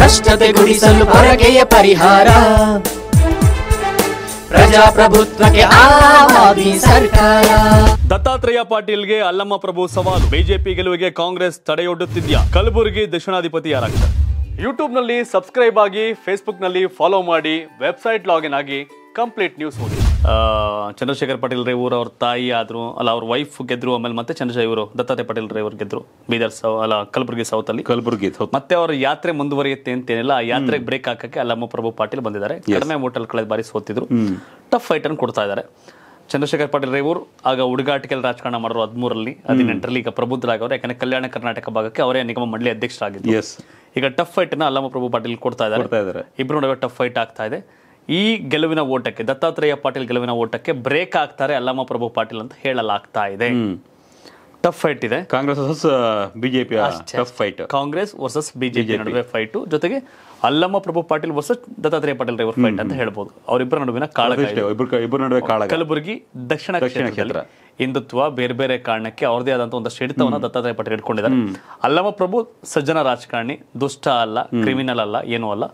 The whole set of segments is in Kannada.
ಭ್ರಷ್ಟತೆ ಗುಡಿಸಲು ಪರಕೆಯ ಪರಿಹಾರ ಪ್ರಜಾಪ್ರಭುತ್ವಕ್ಕೆ ಸರ್ಕಾರ ದತ್ತಾತ್ರೇಯ ಪಾಟೀಲ್ಗೆ ಅಲ್ಲಮ್ಮ ಪ್ರಭು ಸವಾಲು ಬಿಜೆಪಿ ಗೆಲುವಿಗೆ ಕಾಂಗ್ರೆಸ್ ತಡೆಯೊಡ್ಡುತ್ತಿದ್ಯಾ ಕಲಬುರಗಿ ದಕ್ಷಿಣಾಧಿಪತಿ ಯೂಟ್ಯೂಬ್ ಯೂಟ್ಯೂಬ್ನಲ್ಲಿ ಸಬ್ಸ್ಕ್ರೈಬ್ ಆಗಿ ಫೇಸ್ಬುಕ್ನಲ್ಲಿ ಫಾಲೋ ಮಾಡಿ ವೆಬ್ಸೈಟ್ ಲಾಗಿನ್ ಆಗಿ ಕಂಪ್ಲೀಟ್ ನ್ಯೂಸ್ ಓದಿ ಚಂದ್ರಶೇಖರ್ ಪಾಟೀಲ್ ರೇವೂರ್ ಅವ್ರ ತಾಯಿ ಆದರು ಅಲ್ಲ ಅವ್ರ ವೈಫ್ ಗೆದ್ರು ಆಮೇಲೆ ಮತ್ತೆ ಚಂದ್ರಶೇಖರ್ ಇವರು ದತ್ತಾತ್ರೇಯ ಪಾಟೀಲ್ ರೇವೂರ್ ಗೆದ್ರು ಬೀದರ್ ಸೌ ಅಲ್ಲ ಕಲಬುರ್ಗಿ ಸೌತ್ ಅಲ್ಲಿ ಕಲಬುರಗಿ ಮತ್ತೆ ಅವರ ಯಾತ್ರೆ ಮುಂದುವರಿಯುತ್ತೆ ಅಂತೇನಿಲ್ಲ ಆ ಯಾತ್ರೆಗೆ ಬ್ರೇಕ್ ಹಾಕಕ್ಕೆ ಅಲ್ಲಮ್ಮ ಪ್ರಭು ಪಾಟೀಲ್ ಬಂದಿದ್ದಾರೆ ಕಡಿಮೆ ಹೋಟೆಲ್ ಕಳೆದ ಬಾರಿ ಸೋತಿದ್ರು ಟಫ್ ಫೈಟ್ ಅನ್ನು ಕೊಡ್ತಾ ಇದ್ದಾರೆ ಚಂದ್ರಶೇಖರ್ ಪಾಟೀಲ್ ರೇವೂರ್ ಆಗ ಹುಡುಗಾಟಿಕೆಯಲ್ಲಿ ರಾಜಕಾರಣ ಮಾಡೋರು ಹದಿಮೂರಲ್ಲಿ ಹದಿನೆಂಟರಲ್ಲಿ ಈಗ ಪ್ರಬುದ್ಧರಾಗವ್ರು ಯಾಕಂದ್ರೆ ಕಲ್ಯಾಣ ಕರ್ನಾಟಕ ಭಾಗಕ್ಕೆ ಅವರೇ ನಿಗಮ ಮಂಡಳಿ ಅಧ್ಯಕ್ಷರಾಗಿದ್ದು ಈಗ ಟಫ್ ಫೈಟ್ ಅನ್ನು ಅಲ್ಲಮ್ಮ ಪ್ರಭು ಪಾಟೀಲ್ ಕೊಡ್ತಾ ಇದ್ದಾರೆ ಇಬ್ಬರು ನಡುವೆ ಟಫ್ ಫೈಟ್ ಆಗ್ತಾ ಇದೆ ಈ ಗೆಲುವಿನ ಓಟಕ್ಕೆ ದತ್ತಾತ್ರೇಯ ಪಾಟೀಲ್ ಗೆಲುವಿನ ಓಟಕ್ಕೆ ಬ್ರೇಕ್ ಆಗ್ತಾರೆ ಅಲ್ಲಮ್ಮ ಪ್ರಭು ಪಾಟೀಲ್ ಅಂತ ಹೇಳಲಾಗ್ತಾ ಇದೆ ಟಫ್ ಫೈಟ್ ಇದೆ Congress versus BJP tough fight Congress versus BJP ನಡುವೆ ಫೈಟ್ ಜೊತೆಗೆ ಅಲ್ಲಮ್ಮ ಪ್ರಭು ಪಾಟೀಲ್ ವರ್ಸಸ್ ದತ್ತಾತ್ರೇಯ ಪಾಟೀಲ್ ರೇವರ್ ಫೈಟ್ ಅಂತ ಹೇಳ್ಬಹುದು ಅವರಿಬ್ಬರ ನಡುವಿನ ಕಾಳ ಇಬ್ಬರ ನಡುವೆ ಕಾಳ ಕಲಬುರಗಿ ದಕ್ಷಿಣ ಕ್ಷೇತ್ರ ಹಿಂದುತ್ವ ಬೇರೆ ಬೇರೆ ಕಾರಣಕ್ಕೆ ಅವರದೇ ಆದಂತ ಒಂದು ಹಿಡಿತವನ್ನ ದತ್ತಾತ್ರೇಯ ಪಾಟೀಲ್ ಇಟ್ಕೊಂಡಿದ್ದಾರೆ ಅಲ್ಲಮ್ಮ ಪ್ರಭು ಸಜ್ಜನ ರಾಜಕಾರಣಿ ದುಷ್ಟ ಅಲ್ಲ ಕ್ರಿಮಿನಲ್ ಅಲ್ಲ ಏನೂ ಅಲ್ಲ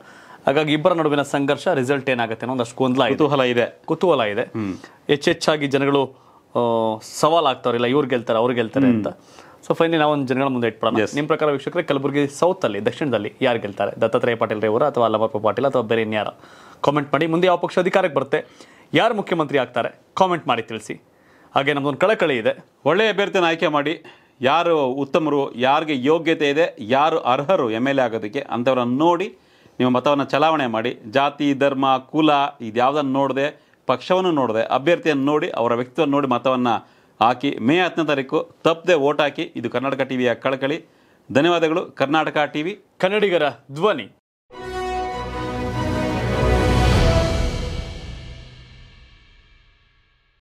ಹಾಗಾಗಿ ಇಬ್ಬರ ನಡುವಿನ ಸಂಘರ್ಷ ರಿಸಲ್ಟ್ ಏನಾಗುತ್ತೆ ಅನ್ನೋ ಒಂದಷ್ಟು ಗೊಂದಲ ಕುತೂಹಲ ಇದೆ ಕುತೂಹಲ ಇದೆ ಹೆಚ್ಚೆಚ್ಚಾಗಿ ಜನಗಳು ಸವಾಲ್ ಇಲ್ಲ ಇವ್ರು ಗೆಲ್ತಾರೆ ಅವ್ರು ಗೆಲ್ತಾರೆ ಅಂತ ಸೊ ಫೈನಲಿ ನಾವು ಜನಗಳ ಮುಂದೆ ಇಟ್ಬಿಡೋಣ ನಿಮ್ಮ ಪ್ರಕಾರ ವೀಕ್ಷಕರೇ ಕಲಬುರಗಿ ಸೌತಲ್ಲಿ ದಕ್ಷಿಣದಲ್ಲಿ ಯಾರು ಗೆಲ್ತಾರೆ ದತ್ತಾತ್ರೇಯ ಪಾಟೀಲ್ ರೇವರ ಅಥವಾ ಅಲ್ಲಮಪ್ಪ ಪಾಟೀಲ್ ಅಥವಾ ಬೇರೆ ಇನ್ಯಾರ ಕಾಮೆಂಟ್ ಮಾಡಿ ಮುಂದೆ ಯಾವ ಪಕ್ಷ ಅಧಿಕಾರಕ್ಕೆ ಬರುತ್ತೆ ಯಾರು ಮುಖ್ಯಮಂತ್ರಿ ಆಗ್ತಾರೆ ಕಾಮೆಂಟ್ ಮಾಡಿ ತಿಳಿಸಿ ಹಾಗೆ ನಮ್ಮದೊಂದು ಕಳಕಳಿ ಇದೆ ಒಳ್ಳೆಯ ಅಭ್ಯರ್ಥಿಯನ್ನು ಆಯ್ಕೆ ಮಾಡಿ ಯಾರು ಉತ್ತಮರು ಯಾರಿಗೆ ಯೋಗ್ಯತೆ ಇದೆ ಯಾರು ಅರ್ಹರು ಎಮ್ ಎಲ್ ಎ ಆಗೋದಕ್ಕೆ ಅಂಥವ್ರನ್ನ ನೋಡಿ ನಿಮ್ಮ ಮತವನ್ನು ಚಲಾವಣೆ ಮಾಡಿ ಜಾತಿ ಧರ್ಮ ಕುಲ ಇದ್ಯಾವುದನ್ನು ನೋಡದೆ ಪಕ್ಷವನ್ನು ನೋಡದೆ ಅಭ್ಯರ್ಥಿಯನ್ನು ನೋಡಿ ಅವರ ವ್ಯಕ್ತಿತ್ವವನ್ನು ನೋಡಿ ಮತವನ್ನು ಹಾಕಿ ಮೇ ಹತ್ತನೇ ತಾರೀಕು ತಪ್ಪದೆ ಓಟ್ ಹಾಕಿ ಇದು ಕರ್ನಾಟಕ ಟಿವಿಯ ಕಳಕಳಿ ಧನ್ಯವಾದಗಳು ಕರ್ನಾಟಕ ಟಿವಿ ಕನ್ನಡಿಗರ ಧ್ವನಿ